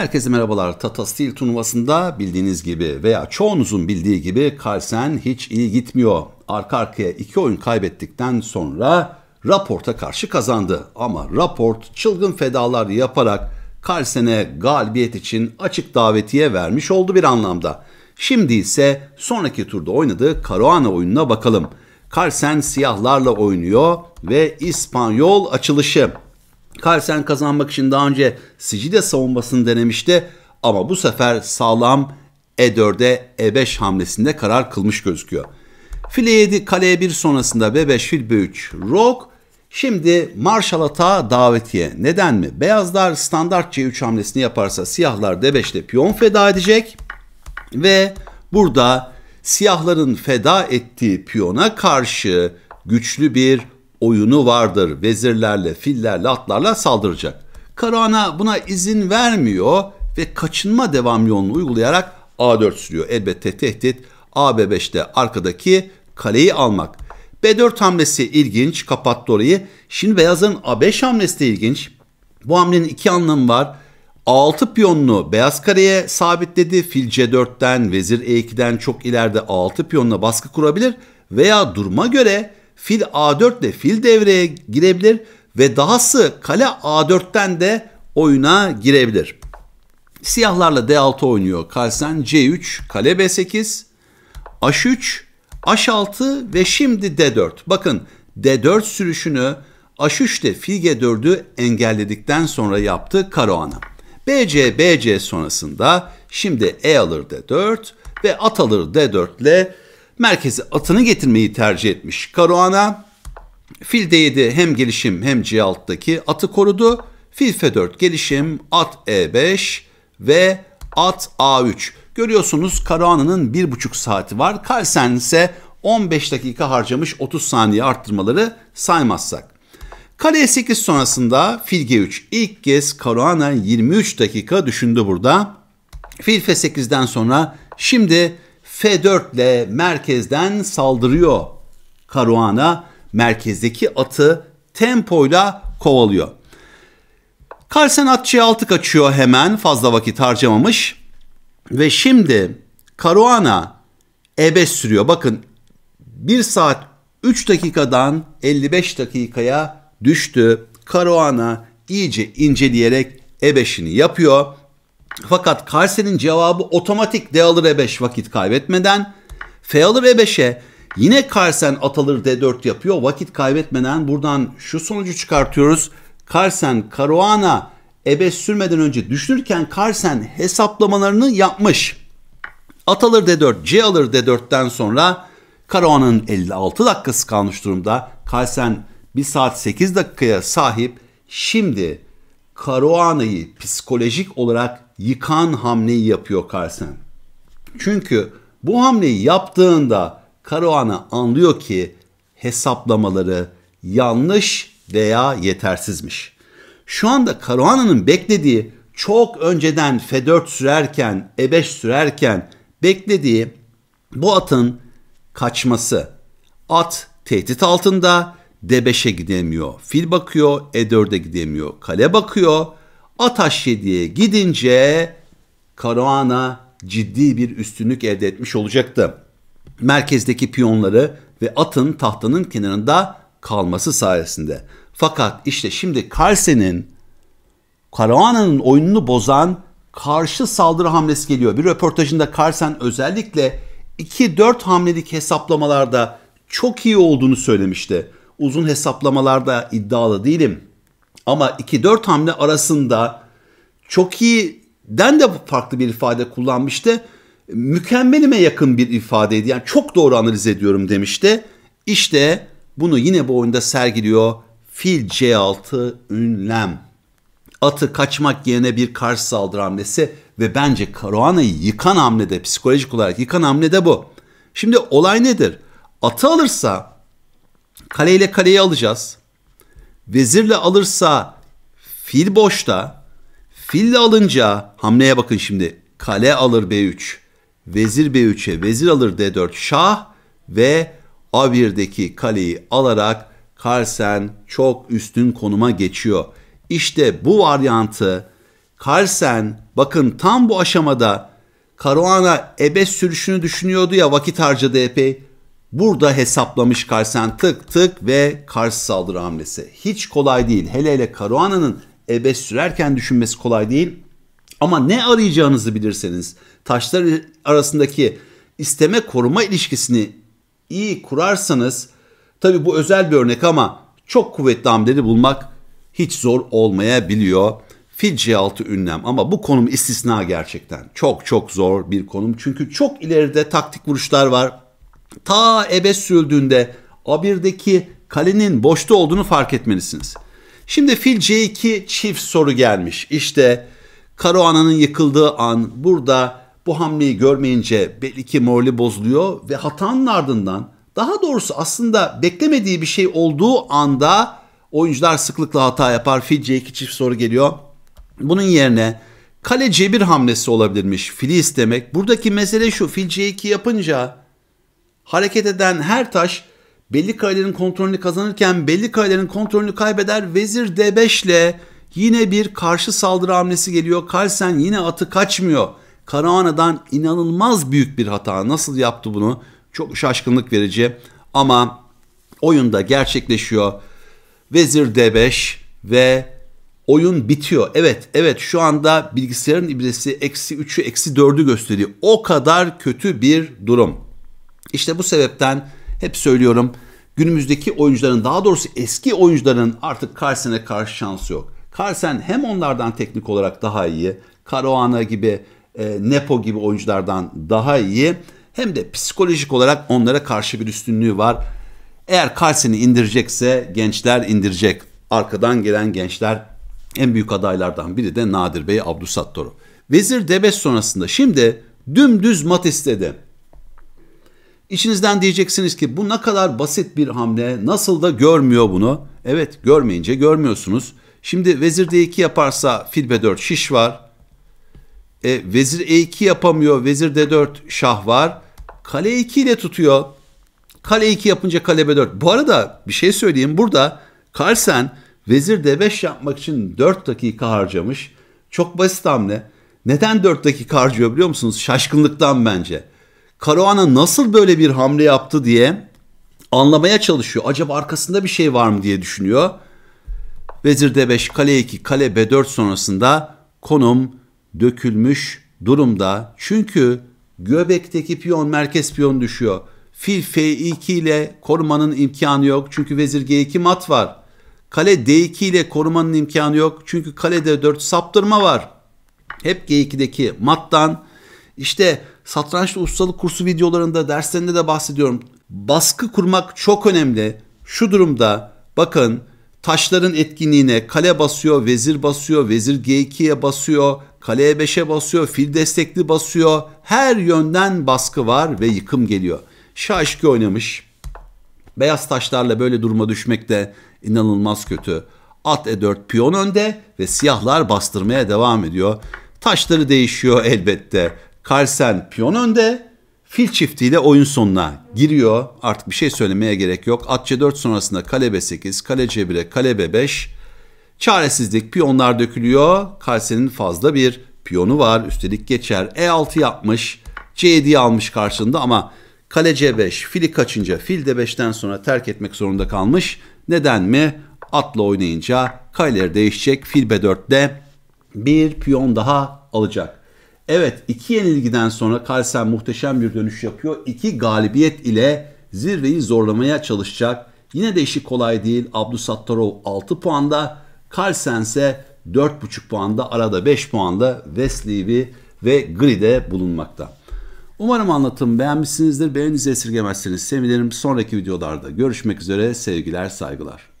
Herkese merhabalar. Tata Steel turnuvasında bildiğiniz gibi veya çoğunuzun bildiği gibi Carlsen hiç iyi gitmiyor. Arka arkaya iki oyun kaybettikten sonra Raport'a karşı kazandı. Ama Raport çılgın fedalar yaparak Carlsen'e galibiyet için açık davetiye vermiş oldu bir anlamda. Şimdi ise sonraki turda oynadığı Caruana oyununa bakalım. Carlsen siyahlarla oynuyor ve İspanyol açılışı. Carlsen kazanmak için daha önce Sicilya savunmasını denemişti ama bu sefer sağlam E4'e E5 hamlesinde karar kılmış gözüküyor. File 7 kaleye 1 sonrasında B5 fil B3 rok Şimdi Marshall atağa davetiye. Neden mi? Beyazlar standart C3 hamlesini yaparsa siyahlar D5'te piyon feda edecek. Ve burada siyahların feda ettiği piyona karşı güçlü bir oyunu vardır. Vezirlerle, fillerle, atlarla saldıracak. Karahan'a buna izin vermiyor ve kaçınma devam yolunu uygulayarak A4 sürüyor. Elbette tehdit A 5te arkadaki kaleyi almak. B4 hamlesi ilginç kapattı orayı. Şimdi beyazın A5 hamlesi de ilginç. Bu hamlenin iki anlamı var. A6 piyonunu beyaz kareye sabitledi. Fil C4'ten, vezir E2'den çok ileride A6 piyonuna baskı kurabilir. Veya duruma göre fil A4 ile fil devreye girebilir ve dahası kale A4'ten de oyuna girebilir. Siyahlarla D6 oynuyor Carlsen. C3, kale B8, H3, H6 ve şimdi D4. Bakın D4 sürüşünü H3 ile fil G4'ü engelledikten sonra yaptı Karoana. BC BC sonrasında şimdi E alır D4 ve at alır D4 ile merkeze atını getirmeyi tercih etmiş. Karuana fil D7 hem gelişim hem C6'daki atı korudu. Fil F4 gelişim, at E5 ve at A3. Görüyorsunuz Karuana'nın 1,5 saati var. Carlsen ise 15 dakika harcamış 30 saniye arttırmaları saymazsak. Kale 8 sonrasında fil G3. İlk kez Karuana 23 dakika düşündü burada. Fil F8'den sonra şimdi F4 ile merkezden saldırıyor Karuana. Merkezdeki atı tempoyla kovalıyor. Carlsen at C6 kaçıyor hemen fazla vakit harcamamış. Ve şimdi Karuana E5 sürüyor. Bakın 1 saat 3 dakikadan 55 dakikaya düştü. Karuana iyice inceleyerek E5'ini yapıyor. Fakat Kayseri'nin cevabı otomatik D alır E5 vakit kaybetmeden. F alır E5'e yine Karsen atalır D4 yapıyor. Vakit kaybetmeden buradan şu sonucu çıkartıyoruz. Karsen Karuana E5 sürmeden önce düşünürken Karsen hesaplamalarını yapmış. At alır D4, C alır D4'ten sonra Karuana'nın 56 dakikası kalmış durumda. Karsen 1 saat 8 dakikaya sahip. Şimdi Karuana'yı psikolojik olarak yıkan hamleyi yapıyor Carson. Çünkü bu hamleyi yaptığında Karuana anlıyor ki hesaplamaları yanlış veya yetersizmiş. Şu anda Karuana'nın beklediği çok önceden F4 sürerken, E5 sürerken beklediği bu atın kaçması. At tehdit altında D5'e gidemiyor. Fil bakıyor, E4'e gidemiyor. Kale bakıyor, Ataşyedi'ye gidince Karuana ciddi bir üstünlük elde etmiş olacaktı. Merkezdeki piyonları ve atın tahtanın kenarında kalması sayesinde. Fakat işte şimdi Carlsen'in Karuana'nın oyununu bozan karşı saldırı hamlesi geliyor. Bir röportajında Carlsen özellikle 2-4 hamlelik hesaplamalarda çok iyi olduğunu söylemişti. Uzun hesaplamalarda iddialı değilim ama 2-4 hamle arasında çok iyi, den de farklı bir ifade kullanmıştı. Mükemmelime yakın bir ifadeydi. Yani çok doğru analiz ediyorum demişti. İşte bunu yine bu oyunda sergiliyor. Fil C6 ünlem. Atı kaçmak yerine bir karşı saldırı hamlesi ve bence Karuana'yı yıkan hamlede, psikolojik olarak yıkan hamlede bu. Şimdi olay nedir? Atı alırsa kaleyle kaleyi alacağız. Vezirle alırsa fil boşta. Fille alınca hamleye bakın şimdi. Kale alır B3. Vezir B3'e vezir alır D4 şah ve A1'deki kaleyi alarak Carlsen çok üstün konuma geçiyor. İşte bu varyantı Carlsen bakın tam bu aşamada Karuana ebe sürüşünü düşünüyordu ya vakit harcadı epey. Burada hesaplamış Carson tık tık ve karşı saldırı hamlesi. Hiç kolay değil. Hele hele karuana'nın ebe sürerken düşünmesi kolay değil. Ama ne arayacağınızı bilirseniz taşlar arasındaki isteme koruma ilişkisini iyi kurarsanız tabi bu özel bir örnek ama çok kuvvetli hamleleri bulmak hiç zor olmayabiliyor. Fil C6 ünlem ama bu konum istisna gerçekten. Çok çok zor bir konum çünkü çok ileride taktik vuruşlar var ta ebe sürdüğünde A1'deki kalenin boşta olduğunu fark etmelisiniz. Şimdi fil C2 çift soru gelmiş. İşte Karuana'nın yıkıldığı an burada bu hamleyi görmeyince belli ki morali bozuluyor ve hatanın ardından daha doğrusu aslında beklemediği bir şey olduğu anda oyuncular sıklıkla hata yapar. Fil C2 çift soru geliyor. Bunun yerine kale C1 hamlesi olabilirmiş. Fili istemek. Buradaki mesele şu. Fil C2 yapınca Hareket eden her taş belli kalelerin kontrolünü kazanırken belli kalelerin kontrolünü kaybeder. Vezir D5 ile yine bir karşı saldırı hamlesi geliyor. Carlsen yine atı kaçmıyor. Karahana'dan inanılmaz büyük bir hata. Nasıl yaptı bunu? Çok şaşkınlık verici ama oyunda gerçekleşiyor. Vezir D5 ve oyun bitiyor. Evet, evet şu anda bilgisayarın ibresi eksi 3'ü eksi 4'ü gösteriyor. O kadar kötü bir durum. İşte bu sebepten hep söylüyorum günümüzdeki oyuncuların daha doğrusu eski oyuncuların artık Carlsen'e karşı şansı yok. Carlsen hem onlardan teknik olarak daha iyi, Caruana gibi, e, Nepo gibi oyunculardan daha iyi hem de psikolojik olarak onlara karşı bir üstünlüğü var. Eğer Carlsen'i indirecekse gençler indirecek. Arkadan gelen gençler en büyük adaylardan biri de Nadir Bey Abdusattor'u. Vezir Debes sonrasında şimdi dümdüz mat istedi. İçinizden diyeceksiniz ki bu ne kadar basit bir hamle nasıl da görmüyor bunu. Evet görmeyince görmüyorsunuz. Şimdi vezir d2 yaparsa fil b4 şiş var. E, vezir e2 yapamıyor. Vezir d4 şah var. Kale 2 ile tutuyor. Kale 2 yapınca kale b4. Bu arada bir şey söyleyeyim. Burada Carlsen vezir d5 yapmak için 4 dakika harcamış. Çok basit hamle. Neden 4 dakika harcıyor biliyor musunuz? Şaşkınlıktan bence. Caruana nasıl böyle bir hamle yaptı diye anlamaya çalışıyor. Acaba arkasında bir şey var mı diye düşünüyor. Vezir D5, kale 2, kale B4 sonrasında konum dökülmüş durumda. Çünkü göbekteki piyon merkez piyon düşüyor. Fil F2 ile korumanın imkanı yok. Çünkü vezir G2 mat var. Kale D2 ile korumanın imkanı yok. Çünkü kale D4 saptırma var. Hep G2'deki mattan İşte satrançta ustalık kursu videolarında, derslerinde de bahsediyorum. Baskı kurmak çok önemli. Şu durumda bakın taşların etkinliğine kale basıyor, vezir basıyor, vezir G2'ye basıyor, kaleye 5'e basıyor, fil destekli basıyor. Her yönden baskı var ve yıkım geliyor. Şah oynamış. Beyaz taşlarla böyle duruma düşmek de inanılmaz kötü. At E4 piyon önde ve siyahlar bastırmaya devam ediyor. Taşları değişiyor elbette. Carlsen piyon önde. Fil çiftiyle oyun sonuna giriyor. Artık bir şey söylemeye gerek yok. At C4 sonrasında kale B8, kale C1'e, kale B5. Çaresizlik piyonlar dökülüyor. Carlsen'in fazla bir piyonu var. Üstelik geçer. E6 yapmış. C7'yi almış karşılığında ama kale C5 fili kaçınca fil de 5'ten sonra terk etmek zorunda kalmış. Neden mi? Atla oynayınca kaleler değişecek. Fil b 4de bir piyon daha alacak. Evet iki yenilgiden sonra Kalsen muhteşem bir dönüş yapıyor. İki galibiyet ile zirveyi zorlamaya çalışacak. Yine de işi kolay değil. Abdusattarov 6 puanda. Kalsen ise 4,5 puanda. Arada 5 puanda Wesley'i ve Grid'e bulunmakta. Umarım anlatım beğenmişsinizdir. Beğeninizi esirgemezsiniz. Sevinirim. Sonraki videolarda görüşmek üzere. Sevgiler, saygılar.